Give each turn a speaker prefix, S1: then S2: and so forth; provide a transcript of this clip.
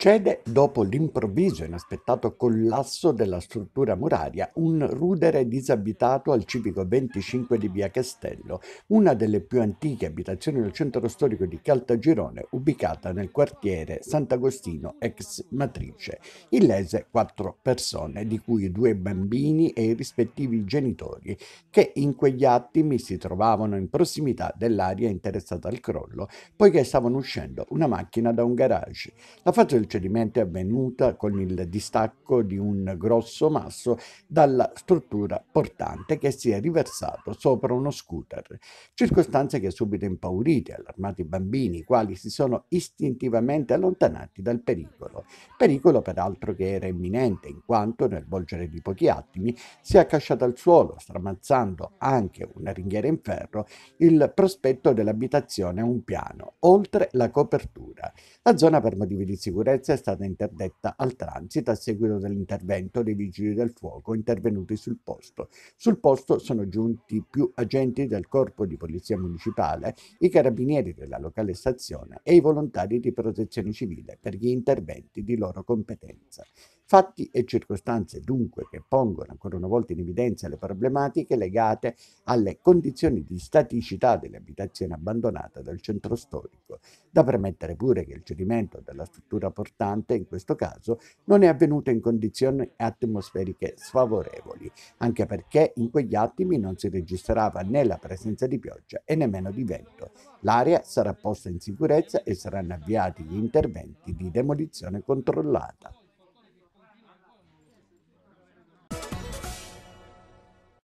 S1: Cede dopo l'improvviso e inaspettato collasso della struttura muraria un rudere disabitato al civico 25 di via Castello, una delle più antiche abitazioni del centro storico di Caltagirone, ubicata nel quartiere Sant'Agostino ex Matrice. Illese quattro persone, di cui due bambini e i rispettivi genitori, che in quegli attimi si trovavano in prossimità dell'area interessata al crollo, poiché stavano uscendo una macchina da un garage. La faccia del procedimento è avvenuta con il distacco di un grosso masso dalla struttura portante che si è riversato sopra uno scooter, circostanze che subito impaurite allarmati i bambini, i quali si sono istintivamente allontanati dal pericolo, pericolo peraltro che era imminente in quanto nel volgere di pochi attimi si è accasciato al suolo, stramazzando anche una ringhiera in ferro, il prospetto dell'abitazione a un piano, oltre la copertura. La zona per motivi di sicurezza sicurezza è stata interdetta al transito a seguito dell'intervento dei vigili del fuoco intervenuti sul posto. Sul posto sono giunti più agenti del corpo di polizia municipale, i carabinieri della locale stazione e i volontari di protezione civile per gli interventi di loro competenza. Fatti e circostanze dunque che pongono ancora una volta in evidenza le problematiche legate alle condizioni di staticità delle abitazioni abbandonate del centro storico da permettere pure che il cedimento della struttura portante, in questo caso, non è avvenuto in condizioni atmosferiche sfavorevoli, anche perché in quegli attimi non si registrava né la presenza di pioggia e nemmeno di vento. L'area sarà posta in sicurezza e saranno avviati gli interventi di demolizione controllata.